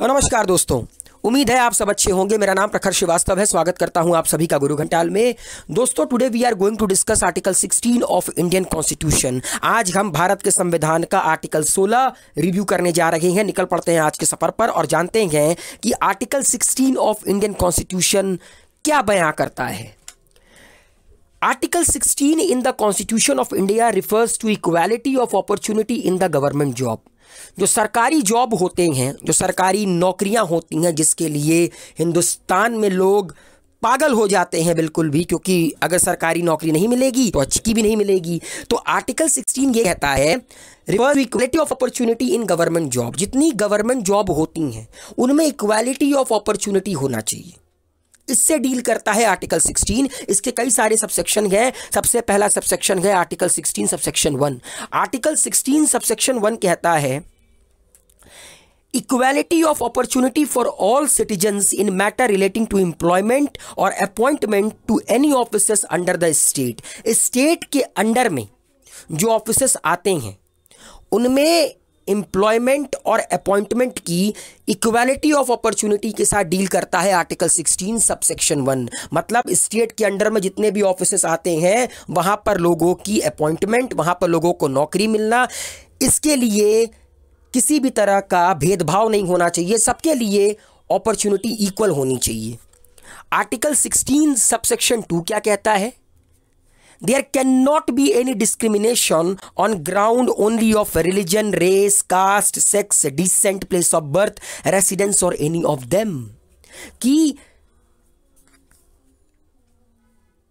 नमस्कार दोस्तों उम्मीद है आप सब अच्छे होंगे मेरा नाम प्रखर श्रीवास्तव है स्वागत करता हूं आप सभी का गुरु घंटाल में दोस्तों today we are going to discuss article 16 of Indian constitution आज हम भारत के संविधान का आर्टिकल 16 रिव्यू करने जा रहे हैं निकल पड़ते हैं आज के सफर पर और जानते हैं कि article sixteen of Indian constitution क्या बयां करता है article 16 in the constitution of India refers to equality of opportunity in the government job जो सरकारी जॉब होते हैं जो सरकारी नौकरियां होती हैं जिसके लिए हिंदुस्तान में लोग पागल हो जाते हैं बिल्कुल भी क्योंकि अगर सरकारी नौकरी नहीं मिलेगी तो अच्छी की भी नहीं मिलेगी तो आर्टिकल 16 ये कहता है refers equality of opportunity in government job जितनी गवर्नमेंट जॉब होती हैं उनमें इक्वालिटी ऑफ अपॉर्चुनिटी होना चाहिए इससे डील करता है आर्टिकल 16 इसके कई सारे सबसेक्शन हैं सबसे पहला सबसेक्शन है आर्टिकल 16 सबसेक्शन 1 आर्टिकल 16 सबसेक्शन 1 कहता है equality of opportunity for all citizens in matter relating to employment or appointment to any offices under the state state के अंडर में जो ऑफिसेस आते हैं उनमें एम्प्लॉयमेंट और अपॉइंटमेंट की इक्वालिटी ऑफ अपॉर्चुनिटी के साथ डील करता है आर्टिकल 16 सबसेक्शन वन मतलब स्टेट के अंडर में जितने भी ऑफिस आते हैं वहां पर लोगों की अपॉइंटमेंट वहाँ पर लोगों को नौकरी मिलना इसके लिए किसी भी तरह का भेदभाव नहीं होना चाहिए सबके लिए अपॉर्चुनिटी इक्वल होनी चाहिए आर्टिकल 16 सबसेक्शन टू क्या कहता है there can not be any discrimination on ground only of religion race caste sex descent place of birth residence or any of them कि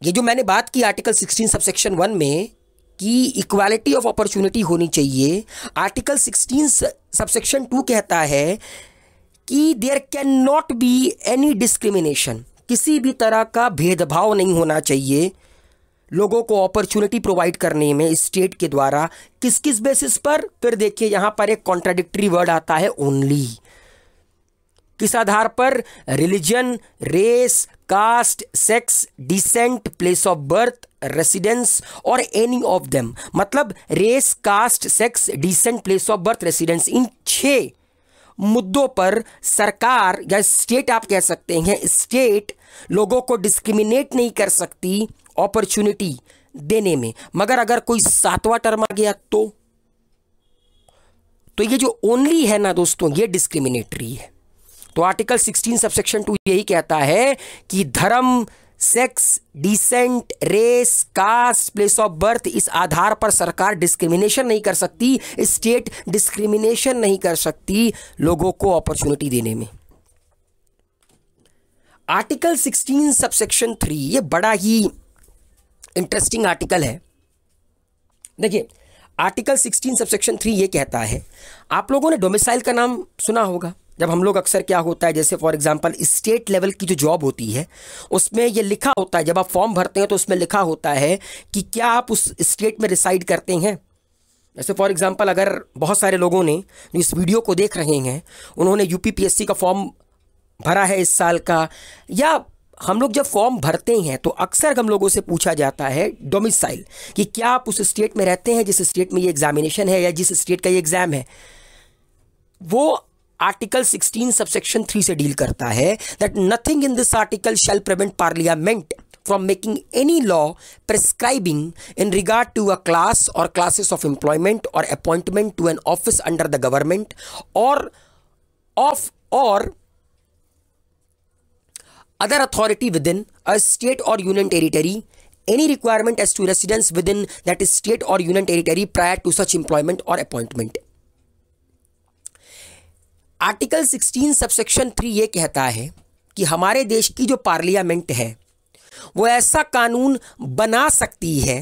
ये जो मैंने बात की आर्टिकल 16 सबसेक्शन 1 में कि इक्वालिटी ऑफ अपॉर्चुनिटी होनी चाहिए आर्टिकल 16 सबसेक्शन 2 कहता है कि there can not be any discrimination किसी भी तरह का भेदभाव नहीं होना चाहिए लोगों को अपॉर्चुनिटी प्रोवाइड करने में स्टेट के द्वारा किस किस बेसिस पर फिर देखिए यहां पर एक कॉन्ट्राडिक्टरी वर्ड आता है ओनली किस आधार पर religion race caste sex descent place of birth residence or any of them मतलब race caste sex descent place of birth residence इन छह मुद्दों पर सरकार या स्टेट आप कह सकते हैं स्टेट लोगों को डिस्क्रिमिनेट नहीं कर सकती अपॉर्चुनिटी देने में मगर अगर कोई सातवां टर्म आ गया तो तो ये जो ओनली है ना दोस्तों ये डिस्क्रिमिनेटरी है तो आर्टिकल 16 सबसेक्शन टू यही कहता है कि धर्म sex descent race caste place of birth इस आधार पर सरकार डिस्क्रिमिनेशन नहीं कर सकती स्टेट डिस्क्रिमिनेशन नहीं कर सकती लोगों को अपॉर्चुनिटी देने में आर्टिकल 16 सबसेक्शन 3 ये बड़ा ही इंटरेस्टिंग आर्टिकल है देखिए आर्टिकल 16 सबसेक्शन 3 ये कहता है आप लोगों ने डोमिसाइल का नाम सुना होगा जब हम लोग अक्सर क्या होता है जैसे फॉर एग्जांपल स्टेट लेवल की जो जॉब होती है उसमें ये लिखा होता है जब आप फॉर्म भरते हैं तो उसमें लिखा होता है कि क्या आप उस स्टेट में रिसाइड करते हैं जैसे फॉर एग्जांपल अगर बहुत सारे लोगों ने जो इस वीडियो को देख रहे हैं उन्होंने यूपीपीएससी का फॉर्म भरा है इस साल का या हम लोग जब फॉर्म भरते हैं तो अक्सर हम लोगों से पूछा जाता है डोमिसाइल कि क्या आप उस स्टेट में रहते हैं जिस स्टेट में ये एग्जामिनेशन है या जिस स्टेट का ये एग्ज़ाम है वो आर्टिकल 16 सबसेक्शन 3 से डील करता है that nothing in this article shall prevent parliament from making any law prescribing in regard to a class or classes of employment or appointment to an office under the government or of or other authority within a state or union territory any requirement as to residence within that is state or union territory prior to such employment or appointment article sixteen subsection three ये कहता है कि हमारे देश की जो parliament है वो ऐसा कानून बना सकती है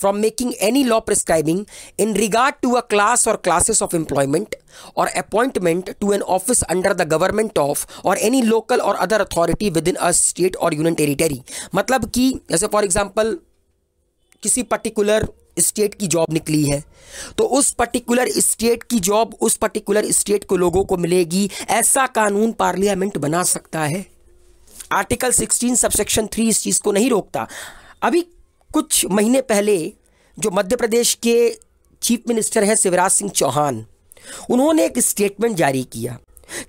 from making any law prescribing in regard to a class or classes of employment or appointment to an office under the government of or any local or other authority within a state or union territory मतलब कि जैसे for example किसी particular state की job निकली है तो उस particular state की जॉब उस पर्टिकुलर स्टेट को लोगों को मिलेगी ऐसा कानून पार्लियामेंट बना सकता है आर्टिकल 16 सबसेक्शन 3 इस चीज़ को नहीं रोकता अभी कुछ महीने पहले जो मध्य प्रदेश के चीफ मिनिस्टर हैं शिवराज सिंह चौहान उन्होंने एक स्टेटमेंट जारी किया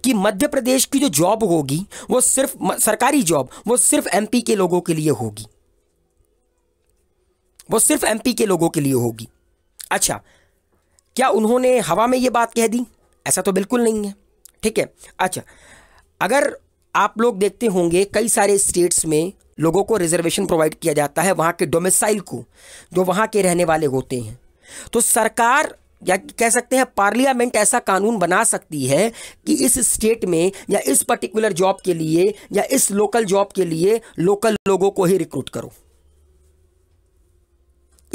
कि मध्य प्रदेश की जो जॉब होगी वो सिर्फ सरकारी जॉब वो सिर्फ एमपी के लोगों के लिए होगी वो सिर्फ एमपी के लोगों के लिए होगी अच्छा क्या उन्होंने हवा में ये बात कह दी ऐसा तो बिल्कुल नहीं है ठीक है अच्छा अगर आप लोग देखते होंगे कई सारे स्टेट्स में लोगों को रिजर्वेशन प्रोवाइड किया जाता है वहाँ के डोमिसाइल को जो वहाँ के रहने वाले होते हैं तो सरकार या कह सकते हैं पार्लियामेंट ऐसा कानून बना सकती है कि इस स्टेट में या इस पर्टिकुलर जॉब के लिए या इस लोकल जॉब के लिए लोकल लोगों को ही रिक्रूट करो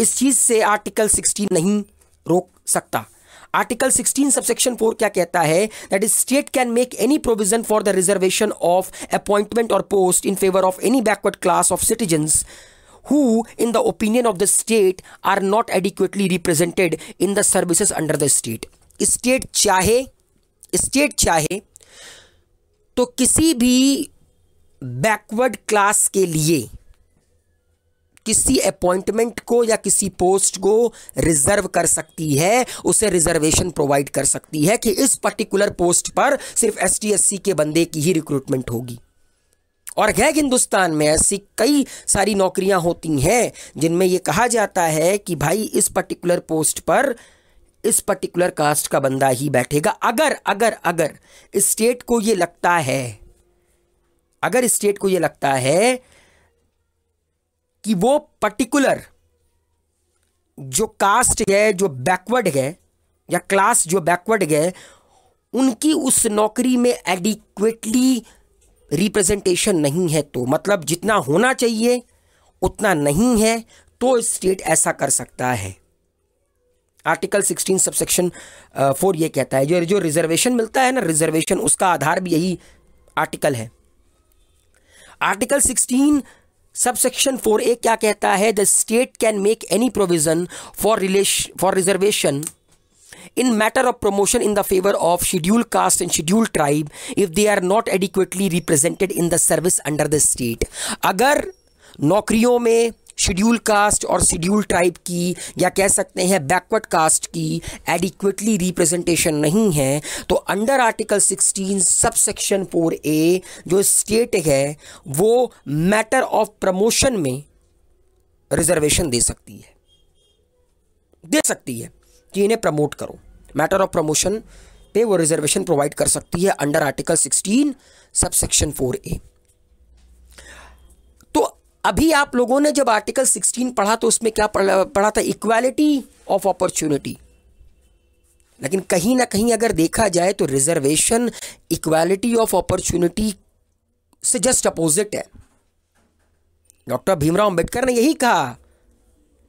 इस चीज़ से आर्टिकल 16 नहीं रोक सकता आर्टिकल 16 सबसेक्शन 4 क्या कहता है that is state can make any provision for the reservation of appointment or post in favour of any backward class of citizen who in the opinion of the state are not adequately represented in the services under the state state चाहे state चाहे तो किसी भी backward class के लिए किसी appointment को या किसी पोस्ट को रिजर्व कर सकती है उसे रिजर्वेशन प्रोवाइड कर सकती है कि इस पर्टिकुलर पोस्ट पर सिर्फ एस टी के बंदे की ही रिक्रूटमेंट होगी और गैर हिंदुस्तान में ऐसी कई सारी नौकरियां होती हैं जिनमें यह कहा जाता है कि भाई इस पर्टिकुलर पोस्ट पर इस पर्टिकुलर कास्ट का बंदा ही बैठेगा अगर अगर अगर स्टेट को यह लगता है अगर स्टेट को यह लगता है कि वो पर्टिकुलर जो कास्ट है जो बैकवर्ड है या क्लास जो बैकवर्ड है उनकी उस नौकरी में एडिक्वेटली रिप्रेजेंटेशन नहीं है तो मतलब जितना होना चाहिए उतना नहीं है तो स्टेट ऐसा कर सकता है आर्टिकल 16 सबसेक्शन फोर ये कहता है जो जो रिजर्वेशन मिलता है ना रिजर्वेशन उसका आधार भी यही आर्टिकल है आर्टिकल 16 सबसेक्शन फोर ए क्या कहता है the state can make any provision for relaxation for reservation in matter of promotion in the favour of schedule caste and schedule tribe if they are not adequately represented in the service under the state अगर नौकरियों में schedule caste और schedule tribe की या कह सकते हैं backward caste की एडिक्वेटली रिप्रेजेंटेशन नहीं है तो under article 16 sub section four ए जो स्टेट है वो मैटर ऑफ प्रमोशन में रिजर्वेशन दे सकती है दे सकती है कि इन्हें प्रमोट करो मैटर ऑफ प्रमोशन पे वो रिजर्वेशन प्रोवाइड कर सकती है under article 16 sub section four ए अभी आप लोगों ने जब आर्टिकल 16 पढ़ा तो उसमें क्या पढ़ा था इक्वालिटी ऑफ अपॉर्चुनिटी लेकिन कहीं ना कहीं अगर देखा जाए तो रिजर्वेशन इक्वालिटी ऑफ अपॉर्चुनिटी से जस्ट अपोजिट है डॉक्टर भीमराव अंबेडकर ने यही कहा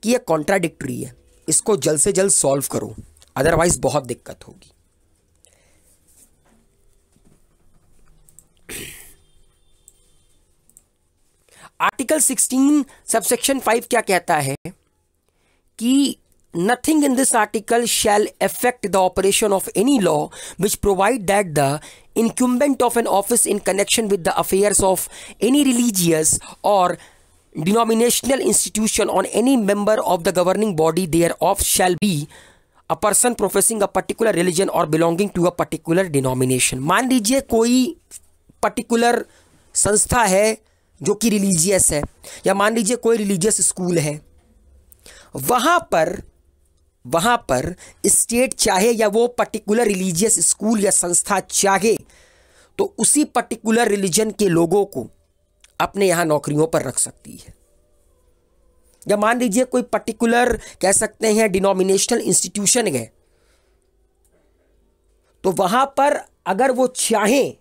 कि यह कॉन्ट्राडिक्टरी है इसको जल्द से जल्द सॉल्व करो अदरवाइज बहुत दिक्कत होगी आर्टिकल सिक्सटीन सबसेक्शन फाइव क्या कहता है कि nothing in this article shall affect the operation of any law which provide that the incumbent of an office in connection with the affair of any religious or denominational institution on any member of the governing body thereof shall be a person professing a particular religion or belonging to a particular denomination मान लीजिए कोई particular संस्था है जो कि religious है या मान लीजिए कोई रिलीजियस स्कूल है वहाँ पर वहाँ पर स्टेट चाहे या वो पर्टिकुलर रिलीजियस स्कूल या संस्था चाहे तो उसी पर्टिकुलर रिलीजन के लोगों को अपने यहाँ नौकरियों पर रख सकती है या मान लीजिए कोई पर्टिकुलर कह सकते हैं डिनोमिनेशनल इंस्टीट्यूशन है तो वहाँ पर अगर वो चाहें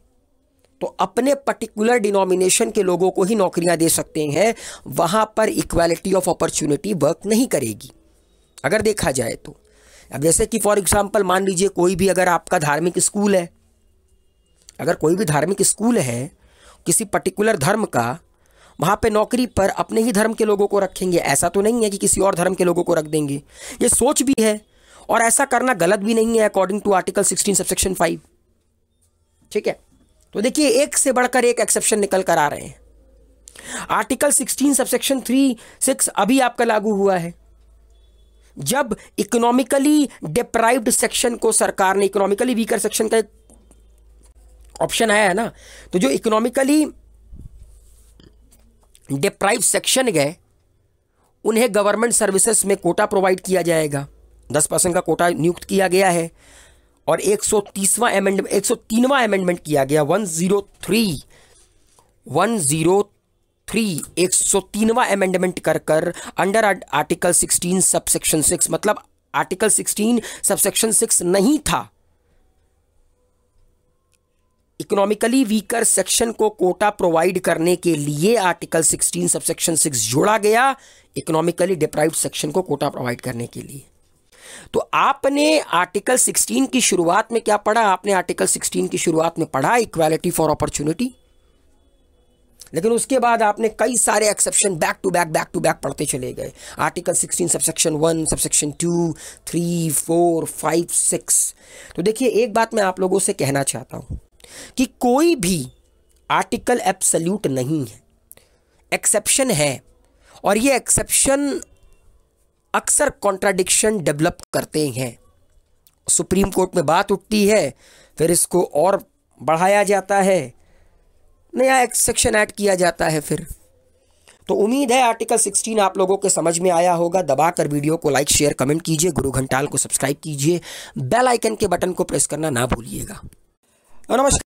तो अपने पर्टिकुलर डिनोमिनेशन के लोगों को ही नौकरियां दे सकते हैं वहां पर इक्वालिटी ऑफ अपॉर्चुनिटी वर्क नहीं करेगी अगर देखा जाए तो अब जैसे कि फॉर एग्जाम्पल मान लीजिए कोई भी अगर आपका धार्मिक स्कूल है अगर कोई भी धार्मिक स्कूल है किसी पर्टिकुलर धर्म का वहाँ पे नौकरी पर अपने ही धर्म के लोगों को रखेंगे ऐसा तो नहीं है कि किसी और धर्म के लोगों को रख देंगे ये सोच भी है और ऐसा करना गलत भी नहीं है according to article sixteen subsection five ठीक है तो देखिए एक से बढ़कर एक एक्सेप्शन निकल कर आ रहे हैं आर्टिकल 16 सबसेक्शन 3 सिक्स अभी आपका लागू हुआ है जब इकोनॉमिकली डिप्राइव्ड सेक्शन को सरकार ने इकोनॉमिकली वीकर सेक्शन का एक ऑप्शन आया है ना तो जो इकोनॉमिकली डिप्राइव सेक्शन गए उन्हें गवर्नमेंट सर्विसेज में कोटा प्रोवाइड किया जाएगा दस परसेंट का कोटा नियुक्त किया गया है और 130वां अमेंडमेंट 103वां अमेंडमेंट किया गया 103 103 103वां अमेंडमेंट कर कर अंडर आर्टिकल 16 सबसेक्शन 6 मतलब आर्टिकल 16 सबसेक्शन 6 नहीं था इकोनॉमिकली वीकर सेक्शन को कोटा प्रोवाइड करने के लिए आर्टिकल 16 सबसेक्शन 6 जोड़ा गया इकोनॉमिकली डिप्राइव्ड सेक्शन को कोटा प्रोवाइड करने के लिए तो आपने आर्टिकल 16 की शुरुआत में क्या पढ़ा आपने आर्टिकल 16 की शुरुआत में पढ़ा इक्वालिटी फॉर अपॉर्चुनिटी लेकिन उसके बाद आपने कई सारे exception back to back back to back पढ़ते चले गए article 16 subsection one subsection two three four five six तो देखिए एक बात मैं आप लोगों से कहना चाहता हूं कि कोई भी आर्टिकल एप्सल्यूट नहीं है एक्सेप्शन है और ये एक्सेप्शन अक्सर कॉन्ट्राडिक्शन डेवलप करते हैं सुप्रीम कोर्ट में बात उठती है फिर इसको और बढ़ाया जाता है नया एक सेक्शन ऐड किया जाता है फिर तो उम्मीद है आर्टिकल 16 आप लोगों के समझ में आया होगा दबा कर वीडियो को लाइक शेयर कमेंट कीजिए गुरु घंटाल को सब्सक्राइब कीजिए बेल आइकन के बटन को प्रेस करना ना भूलिएगा नमस्कार